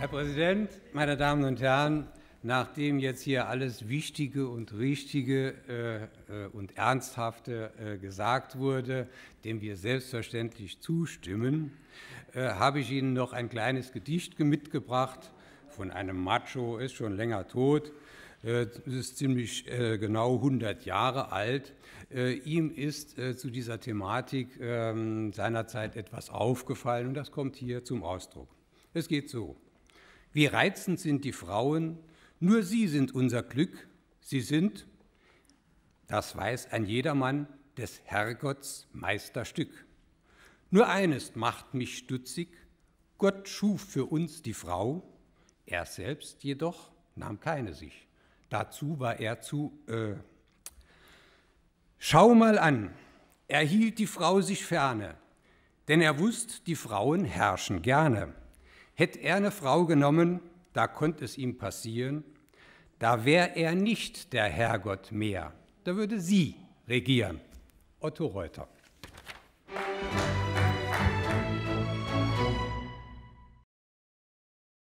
Herr Präsident, meine Damen und Herren, nachdem jetzt hier alles Wichtige und Richtige äh, äh, und Ernsthafte äh, gesagt wurde, dem wir selbstverständlich zustimmen, äh, habe ich Ihnen noch ein kleines Gedicht mitgebracht von einem Macho, ist schon länger tot, äh, ist ziemlich äh, genau 100 Jahre alt. Ihm ist zu dieser Thematik ähm, seinerzeit etwas aufgefallen und das kommt hier zum Ausdruck. Es geht so. Wie reizend sind die Frauen, nur sie sind unser Glück, sie sind, das weiß ein jedermann, des Herrgotts Meisterstück. Nur eines macht mich stutzig, Gott schuf für uns die Frau, er selbst jedoch nahm keine sich. Dazu war er zu, äh, schau mal an, er hielt die Frau sich ferne, denn er wusst, die Frauen herrschen gerne. Hätte er eine Frau genommen, da konnte es ihm passieren, da wäre er nicht der Herrgott mehr, da würde sie regieren. Otto Reuter.